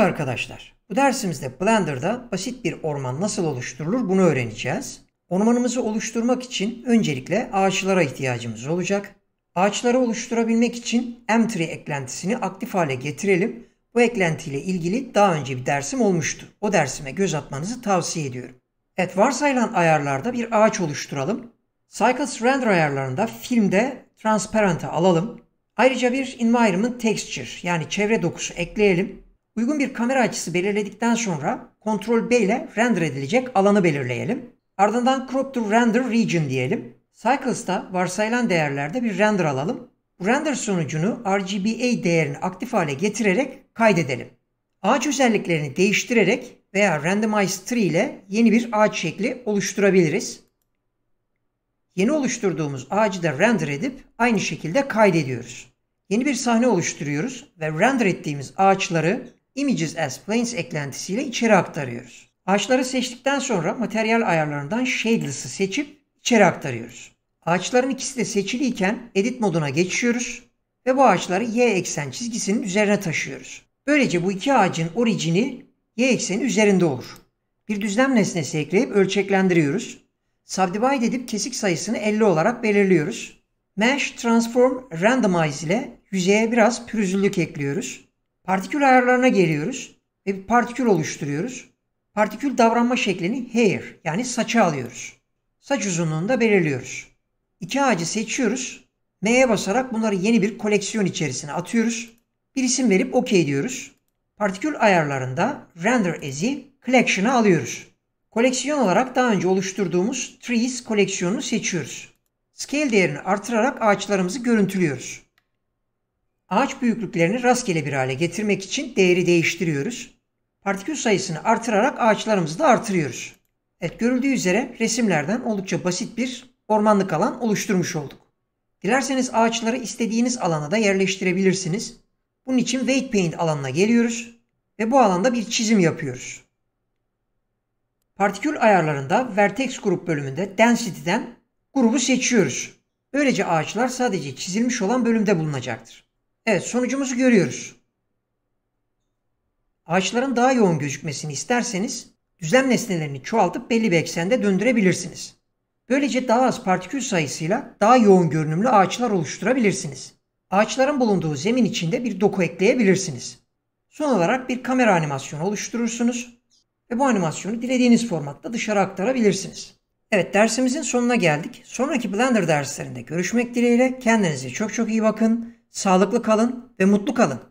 Merhaba arkadaşlar. Bu dersimizde Blender'da basit bir orman nasıl oluşturulur bunu öğreneceğiz. Ormanımızı oluşturmak için öncelikle ağaçlara ihtiyacımız olacak. Ağaçları oluşturabilmek için M-Tree eklentisini aktif hale getirelim. Bu eklentiyle ilgili daha önce bir dersim olmuştu. O dersime göz atmanızı tavsiye ediyorum. Evet varsayılan ayarlarda bir ağaç oluşturalım. Cycles Render ayarlarında filmde Transparent'e alalım. Ayrıca bir Environment Texture yani çevre dokusu ekleyelim. Uygun bir kamera açısı belirledikten sonra Ctrl B ile render edilecek alanı belirleyelim. Ardından Crop to Render Region diyelim. Cycles'ta varsayılan değerlerde bir render alalım. render sonucunu RGBA değerini aktif hale getirerek kaydedelim. Ağaç özelliklerini değiştirerek veya Randomize Tree ile yeni bir ağaç şekli oluşturabiliriz. Yeni oluşturduğumuz ağacı da render edip aynı şekilde kaydediyoruz. Yeni bir sahne oluşturuyoruz ve render ettiğimiz ağaçları Images as Planes eklentisiyle içeri aktarıyoruz. Ağaçları seçtikten sonra materyal ayarlarından Shadeless'ı seçip içeri aktarıyoruz. Ağaçların ikisi de seçiliyken Edit moduna geçiyoruz ve bu ağaçları Y eksen çizgisinin üzerine taşıyoruz. Böylece bu iki ağacın orijini Y ekseni üzerinde olur. Bir düzlem nesnesi ekleyip ölçeklendiriyoruz. Subdivide edip kesik sayısını 50 olarak belirliyoruz. Mesh, Transform, Randomize ile yüzeye biraz pürüzlülük ekliyoruz. Partikül ayarlarına geliyoruz ve bir partikül oluşturuyoruz. Partikül davranma şeklini hair yani saça alıyoruz. Saç uzunluğunu da belirliyoruz. İki ağacı seçiyoruz. M'ye basarak bunları yeni bir koleksiyon içerisine atıyoruz. Bir isim verip OK diyoruz. Partikül ayarlarında Render As'i Collection'a alıyoruz. Koleksiyon olarak daha önce oluşturduğumuz Trees koleksiyonunu seçiyoruz. Scale değerini artırarak ağaçlarımızı görüntülüyoruz ağaç büyüklüklerini rastgele bir hale getirmek için değeri değiştiriyoruz. Partikül sayısını artırarak ağaçlarımızı da artırıyoruz. Evet görüldüğü üzere resimlerden oldukça basit bir ormanlık alan oluşturmuş olduk. Dilerseniz ağaçları istediğiniz alana da yerleştirebilirsiniz. Bunun için Weight Paint alanına geliyoruz ve bu alanda bir çizim yapıyoruz. Partikül ayarlarında Vertex grup bölümünde Density'den grubu seçiyoruz. Böylece ağaçlar sadece çizilmiş olan bölümde bulunacaktır. Evet sonucumuzu görüyoruz. Ağaçların daha yoğun gözükmesini isterseniz düzlem nesnelerini çoğaltıp belli bir eksende döndürebilirsiniz. Böylece daha az partikül sayısıyla daha yoğun görünümlü ağaçlar oluşturabilirsiniz. Ağaçların bulunduğu zemin içinde bir doku ekleyebilirsiniz. Son olarak bir kamera animasyonu oluşturursunuz ve bu animasyonu dilediğiniz formatta dışarı aktarabilirsiniz. Evet dersimizin sonuna geldik. Sonraki Blender derslerinde görüşmek dileğiyle. Kendinize çok çok iyi bakın. Sağlıklı kalın ve mutlu kalın.